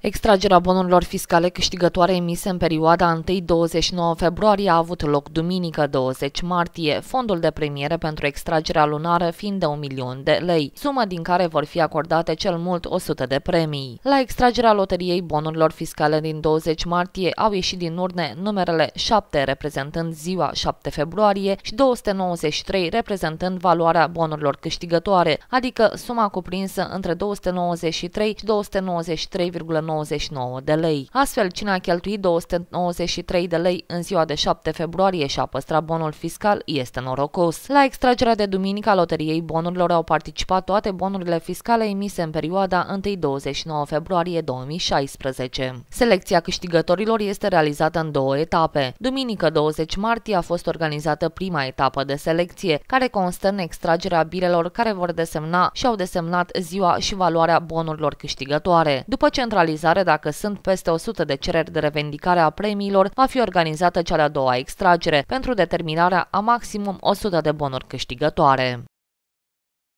Extragerea bonurilor fiscale câștigătoare emise în perioada 1-29 februarie a avut loc duminică 20 martie, fondul de premiere pentru extragerea lunară fiind de 1 milion de lei, sumă din care vor fi acordate cel mult 100 de premii. La extragerea loteriei bonurilor fiscale din 20 martie au ieșit din urne numerele 7 reprezentând ziua 7 februarie și 293 reprezentând valoarea bonurilor câștigătoare, adică suma cuprinsă între 293 și 293,9 199 de lei. Astfel, cine a cheltuit 293 de lei în ziua de 7 februarie și a păstrat bonul fiscal este norocos. La extragerea de duminică a loteriei bonurilor au participat toate bonurile fiscale emise în perioada 1-29 februarie 2016. Selecția câștigătorilor este realizată în două etape. Duminică 20 martie a fost organizată prima etapă de selecție, care constă în extragerea bilelor care vor desemna și au desemnat ziua și valoarea bonurilor câștigătoare. După centralizarea finalizare dacă sunt peste 100 de cereri de revendicare a premiilor, va fi organizată cea de-a doua extragere pentru determinarea a maximum 100 de bonuri câștigătoare.